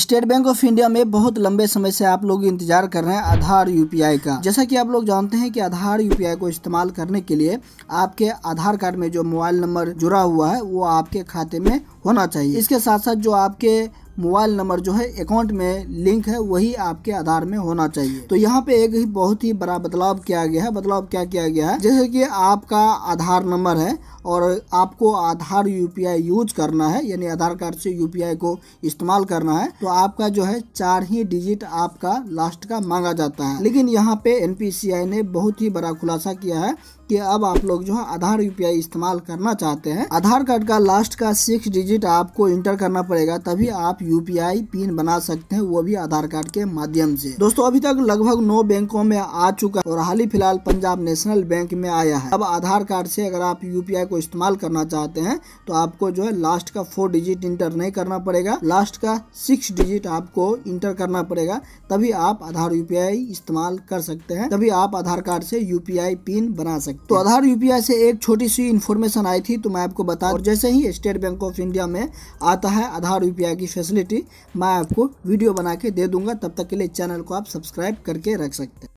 state Bank of India में बहुत लंबे समय से आप लोग इंतजार कर रहे हैं आधार यूपीआई का जैसा कि आप लोग जानते हैं कि आधार यूपीआई को इस्तेमाल करने के लिए आपके आधार कार्ड में जो मोबाइल नंबर जुड़ा हुआ है वो आपके खाते में होना चाहिए इसके साथ साथ जो आपके मोबाइल नंबर जो है अकाउंट में लिंक है वही आपके आधार में होना चाहिए तो यहाँ पे एक ही बहुत ही बड़ा बदलाव किया गया है बदलाव क्या किया गया है जैसे कि आपका आधार नंबर है और आपको आधार यूपीआई यूज करना है यानी आधार कार्ड से यूपीआई को इस्तेमाल करना है तो आपका जो है चार ही डिजिट आपका लास्ट का मांगा जाता है लेकिन यहाँ पे एनपीसीआई ने बहुत ही बड़ा खुलासा किया है कि अब आप लोग जो है आधार यूपीआई इस्तेमाल करना चाहते हैं आधार कार्ड का लास्ट का सिक्स डिजिट आपको इंटर करना पड़ेगा तभी आप यूपीआई पिन बना सकते हैं वो भी आधार कार्ड के माध्यम से दोस्तों अभी तक लगभग नौ बैंकों में आ चुका और हाल ही फिलहाल पंजाब नेशनल बैंक में आया है अब आधार कार्ड से अगर आप यूपीआई को इस्तेमाल करना चाहते हैं तो आपको जो है लास्ट का फोर डिजिट इंटर नहीं करना पड़ेगा लास्ट का सिक्स डिजिट आपको इंटर करना पड़ेगा तभी आप आधार यूपीआई इस्तेमाल कर सकते हैं तभी आप आधार कार्ड से यूपीआई पिन बना सकते तो आधार यूपीआई से एक छोटी सी इन्फॉर्मेशन आई थी तो मैं आपको बता और जैसे ही स्टेट बैंक ऑफ इंडिया में आता है आधार यूपीआई की फैसिलिटी मैं आपको वीडियो बना के दे दूंगा तब तक के लिए चैनल को आप सब्सक्राइब करके रख सकते हैं